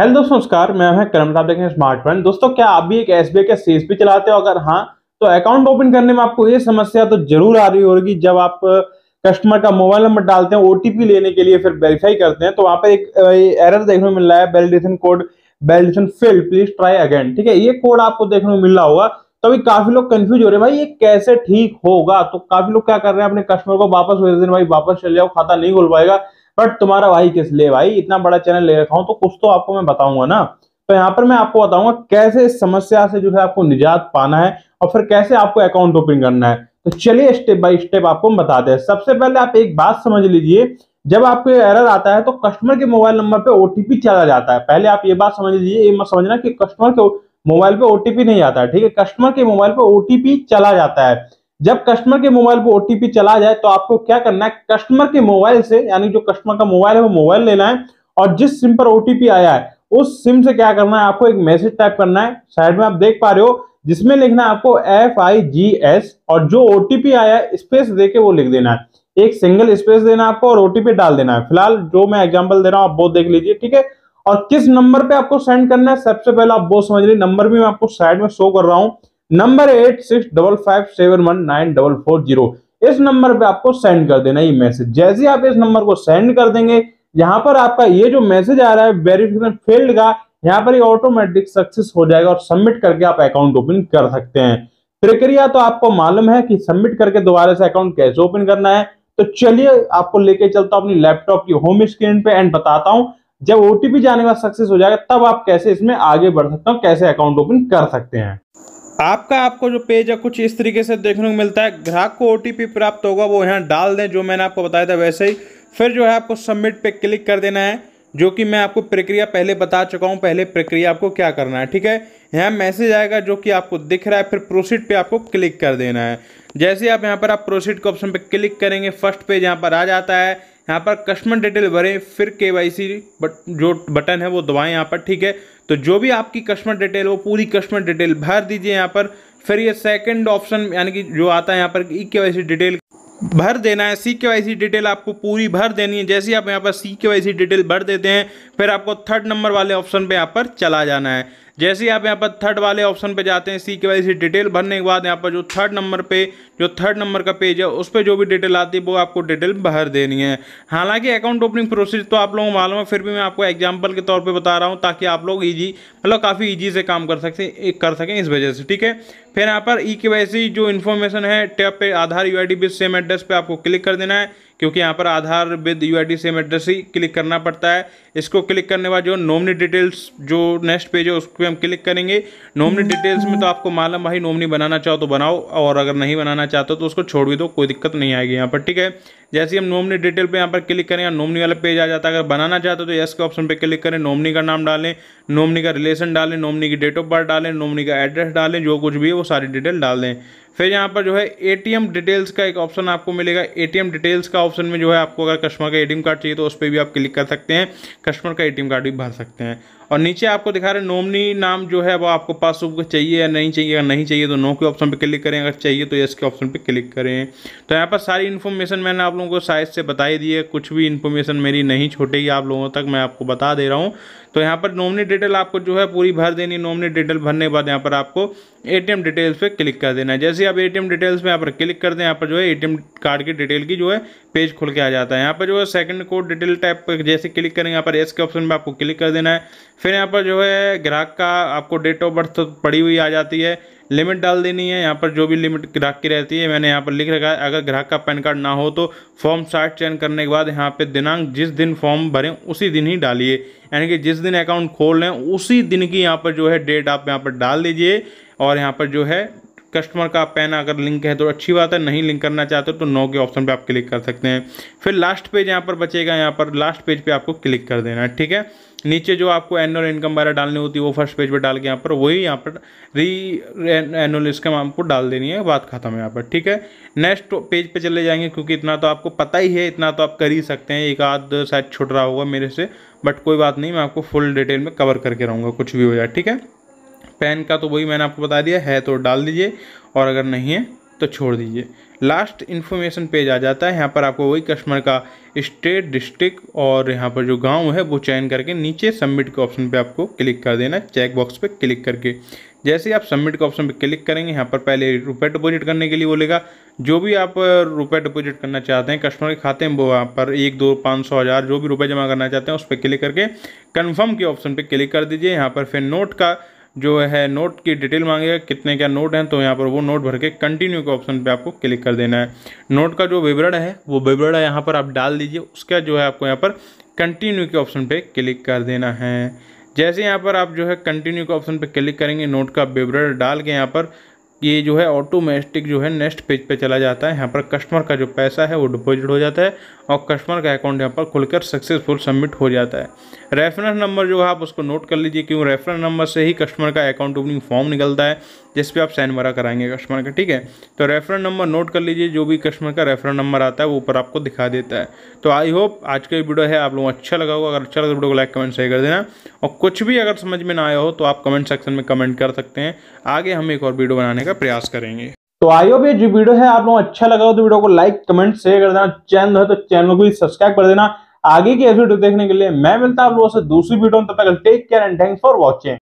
hello दोस्तों नमस्कार मैं हूं करम साहब देख रहे स्मार्ट फ्रेंड दोस्तों क्या आप भी एक एसबीआई का सीएसपी चलाते हो अगर हाँ तो अकाउंट ओपन करने में आपको ये समस्या तो जरूर आ रही होगी जब आप कस्टमर का मोबाइल नंबर डालते हैं ओटीपी लेने के लिए फिर वेरीफाई करते हैं तो वहां पर एक एरर देखने को मिल रहा है validation code validation fill please try again ठीक है ये कोड आपको देखने को मिल रहा होगा तो अभी काफी लोग कंफ्यूज हो रहे हैं भाई ये कैसे ठीक होगा तो काफी लोग क्या कर रहे हैं अपने कस्टमर को वापस भेज देने भाई वापस चले जाओ खाता नहीं खुल पाएगा बट तुम्हारा भाई किस लिए भाई इतना बड़ा चैनल ले रखा हूँ तो कुछ तो आपको मैं बताऊंगा ना तो यहाँ पर मैं आपको बताऊंगा कैसे इस समस्या से जो है आपको निजात पाना है और फिर कैसे आपको अकाउंट ओपन करना है तो चलिए स्टेप बाय स्टेप आपको हम बताते हैं सबसे पहले आप एक बात समझ लीजिए जब आपको एरर आता है तो कस्टमर के मोबाइल नंबर पे ओटीपी चला जाता है पहले आप ये बात समझ लीजिए ये मत समझना कि कस्टमर के मोबाइल पे ओटीपी नहीं आता है ठीक है कस्टमर के मोबाइल पे ओटीपी चला जाता है जब कस्टमर के मोबाइल पर ओटीपी चला जाए तो आपको क्या करना है कस्टमर के मोबाइल से यानी जो कस्टमर का मोबाइल है वो मोबाइल लेना है और जिस सिम पर ओटीपी आया है उस सिम से क्या करना है आपको एक मैसेज टाइप करना है साइड में आप देख पा रहे हो जिसमें लिखना है आपको एफ आई जी एस और जो ओटीपी आया है स्पेस दे के वो लिख देना है एक सिंगल स्पेस देना आपको और ओटीपी डाल देना है फिलहाल जो मैं एग्जाम्पल दे रहा हूँ आप वो देख लीजिए ठीक है और किस नंबर पे आपको सेंड करना है सबसे पहले आप वो समझ लीजिए नंबर भी मैं आपको साइड में शो कर रहा हूँ number eight six double five seven one nine double four zero इस नंबर पे आपको सेंड कर देना ये मैसेज जैसे आप इस नंबर को सेंड कर देंगे यहाँ पर आपका ये जो मैसेज आ रहा है वेरिफिकेशन फील्ड का यहाँ पर ये ऑटोमेटिक सक्सेस हो जाएगा और सबमिट करके आप अकाउंट ओपन कर सकते हैं प्रक्रिया तो आपको मालूम है कि सबमिट करके दोबारा से अकाउंट कैसे ओपन करना है तो चलिए आपको लेके चलता हूं अपनी लैपटॉप की होम स्क्रीन पे एंड बताता हूँ जब ओटीपी जाने का सक्सेस हो जाएगा तब आप कैसे इसमें आगे बढ़ सकते हो कैसे अकाउंट ओपन कर सकते हैं आपका आपको जो पेज है कुछ इस तरीके से देखने को मिलता है ग्राहक को ओ प्राप्त होगा वो यहाँ डाल दें जो मैंने आपको बताया था वैसे ही फिर जो है आपको सबमिट पे क्लिक कर देना है जो कि मैं आपको प्रक्रिया पहले बता चुका हूँ पहले प्रक्रिया आपको क्या करना है ठीक है यहाँ मैसेज आएगा जो कि आपको दिख रहा है फिर प्रोसीड पे आपको क्लिक कर देना है जैसे आप यहाँ पर आप प्रोसीड के ऑप्शन पे क्लिक करेंगे फर्स्ट पेज यहाँ पर आ जाता है यहाँ पर कस्टमर डिटेल भरें फिर के बट जो बटन है वो दबाएँ यहाँ पर ठीक है तो जो भी आपकी कस्टमर डिटेल वो पूरी कस्टमर डिटेल भर दीजिए यहाँ पर फिर ये सेकंड ऑप्शन यानी कि जो आता है यहाँ पर ई के डिटेल भर देना है सी के वाई सी डिटेल आपको पूरी भर देनी है जैसे आप यहाँ पर सी के वाई सी डिटेल भर देते हैं फिर आपको थर्ड नंबर वाले ऑप्शन पे यहाँ पर चला जाना है जैसे ही आप यहाँ पर थर्ड वाले ऑप्शन पे जाते हैं सी के वाई सी डिटेल भरने के बाद यहाँ पर जो थर्ड नंबर पे जो थर्ड नंबर का पेज है उस पर जो भी डिटेल आती है वो आपको डिटेल भर देनी है हालांकि अकाउंट ओपनिंग प्रोसेस तो आप लोगों को मालूम है फिर भी मैं आपको एग्जाम्पल के तौर पर बता रहा हूँ ताकि आप लोग ईजी मतलब काफ़ी ईजी से काम कर सकते कर सकें इस वजह से ठीक है फिर यहाँ पर ई e के वाई सी जो इन्फॉर्मेशन है टैप पे Aadhaar U I D same address पर आपको क्लिक कर देना है क्योंकि यहाँ पर Aadhaar with U I D same address ही क्लिक करना पड़ता है इसको क्लिक करने बाद जो नॉमनी डिटेल्स जो नेक्स्ट पेज है उस पर हम क्लिक करेंगे नॉमनी डिटेल्स में तो आपको मालूम भाई नॉमनी बनाना चाहो तो बनाओ और अगर नहीं बनाना चाहते तो उसको छोड़ भी दो कोई दिक्कत नहीं आएगी यहाँ पर ठीक है जैसे हम नॉमनी डिटेल पर यहाँ पर क्लिक करें नॉमनी वाला पेज आ जाता है अगर बनाना चाहते हो तो यस के ऑप्शन पर क्लिक करें नॉमनी का नाम डालें नॉमनी का रिलेशन डालें नॉमनी की डेट ऑफ बर्थ डालें नॉमनी का एड्रेस डालें जो कुछ भी है वो सारी डिटेल डाल दें फिर यहाँ पर जो है एटीएम डिटेल्स का एक ऑप्शन आपको मिलेगा एटीएम डिटेल्स का ऑप्शन में जो है आपको अगर कस्टमर का एटीएम कार्ड चाहिए तो उस पर भी आप क्लिक कर सकते हैं कस्टमर का एटीएम कार्ड भी भर सकते हैं और नीचे आपको दिखा रहे नॉमनी नाम जो है वो आपको पासबुक चाहिए या नहीं चाहिए अगर नहीं चाहिए तो नो के ऑप्शन पर क्लिक करें अगर चाहिए तो यस के ऑप्शन पर क्लिक करें तो यहाँ पर सारी इन्फॉर्मेशन मैंने आप लोगों को साइज से बताई दी है कुछ भी इन्फॉर्मेशन मेरी नहीं छोटेगी आप लोगों तक मैं आपको बता दे रहा हूँ तो यहाँ पर नॉमनी डिटेल आपको जो है पूरी भर देनी नॉमनी डिटेल भरने के बाद यहाँ पर आपको ए डिटेल्स पर क्लिक कर देना है जैसे आप ए डिटेल्स में यहाँ पर क्लिक कर दें यहाँ पर जो है ए कार्ड की डिटेल की जो है पेज खुल के आ जाता है यहाँ पर जो है सेकंड कोड डिटेल टाइप जैसे क्लिक करेंगे यहाँ पर एस के ऑप्शन में आपको क्लिक कर देना है फिर यहाँ पर जो है ग्राहक का आपको डेट ऑफ बर्थ तो पड़ी हुई आ जाती है लिमिट डाल देनी है यहाँ पर जो भी लिमिट ग्राहक की रहती है मैंने यहाँ पर लिख रखा है अगर ग्राहक का पैन कार्ड ना हो तो फॉर्म साठ चयन करने के बाद यहाँ पे दिनांक जिस दिन फॉर्म भरें उसी दिन ही डालिए यानी कि जिस दिन अकाउंट खोल रहे हैं उसी दिन की यहाँ पर जो है डेट आप यहाँ पर डाल दीजिए और यहाँ पर जो है कस्टमर का पैन अगर लिंक है तो अच्छी बात है नहीं लिंक करना चाहते हो तो नो के ऑप्शन पे आप क्लिक कर सकते हैं फिर लास्ट पेज यहाँ पर बचेगा यहाँ पर लास्ट पेज पे आपको क्लिक कर देना है ठीक है नीचे जो आपको एनुअल इनकम वगैरह डालनी होती है वो फर्स्ट पेज पे डाल के यहाँ पर वही यहाँ पर री एनुअल इनकम आपको डाल देनी है बात खत्म है यहाँ पर ठीक है नेक्स्ट पेज पे चले जाएंगे क्योंकि इतना तो आपको पता ही है इतना तो आप कर ही सकते हैं एक आध शायद छुट रहा होगा मेरे से बट कोई बात नहीं मैं आपको फुल डिटेल में कवर करके रहूँगा कुछ भी हो जाए ठीक है पैन का तो वही मैंने आपको बता दिया है तो डाल दीजिए और अगर नहीं है तो छोड़ दीजिए लास्ट इन्फॉर्मेशन पेज आ जाता है यहाँ पर आपको वही कस्टमर का स्टेट डिस्ट्रिक्ट और यहाँ पर जो गांव है वो चयन करके नीचे सबमिट के ऑप्शन पे आपको क्लिक कर देना चेक बॉक्स पे क्लिक करके जैसे ही आप सबमिट के ऑप्शन पे क्लिक करेंगे यहाँ पर पहले रुपए डिपॉजिट करने के लिए बोलेगा जो भी आप रुपए डिपॉजिट करना चाहते हैं कस्टमर के खाते में वो यहाँ पर एक दो पाँच सौ हज़ार जो भी रुपए जमा करना चाहते हैं उस पर क्लिक करके कन्फर्म के ऑप्शन पर क्लिक कर दीजिए यहाँ पर फिर नोट का जो है नोट की डिटेल मांगेगा कितने क्या नोट हैं तो यहाँ पर वो नोट भर के कंटिन्यू के ऑप्शन पे आपको क्लिक कर देना है नोट का जो विवरण है वो विवरण यहाँ पर आप डाल दीजिए उसका जो है आपको यहाँ पर कंटिन्यू के ऑप्शन पे क्लिक कर देना है जैसे यहाँ पर आप जो है कंटिन्यू के ऑप्शन पे क्लिक करेंगे नोट का विवरण डाल के यहाँ पर ये जो है ऑटोमेटिक जो है नेक्स्ट पेज पे चला जाता है यहाँ पर कस्टमर का जो पैसा है वो डिपॉजिट हो जाता है और कस्टमर का अकाउंट यहाँ पर खुलकर सक्सेसफुल सबमिट हो जाता है रेफरेंस नंबर जो है आप उसको नोट कर लीजिए क्यों रेफरेंस नंबर से ही कस्टमर का अकाउंट ओपनिंग फॉर्म निकलता है जिस पर आप साइन भरा कराएंगे कस्टमर का ठीक है तो रेफरेंस नंबर नोट कर लीजिए जो भी कस्टमर का रेफरेंस नंबर आता है वो ऊपर आपको दिखा देता है तो आई होप आज का वीडियो है आप लोगों को अच्छा लगा होगा अगर अच्छा लगा तो वीडियो को लाइक कमेंट शेयर कर देना और कुछ भी अगर समझ में ना आया हो तो आप कमेंट सेक्शन में कमेंट कर सकते हैं आगे हम एक और वीडियो बनाने का का प्रयास करेंगे तो आइयो भी जो वीडियो है आप लोग अच्छा लगा हो तो वीडियो को लाइक कमेंट शेयर कर देना चैनल है तो चैनल को भी सब्सक्राइब कर देना आगे की एपिसोड देखने के लिए मैं मिलता हूं आप लोगों से दूसरी वीडियो में तब तक take care and thanks for watching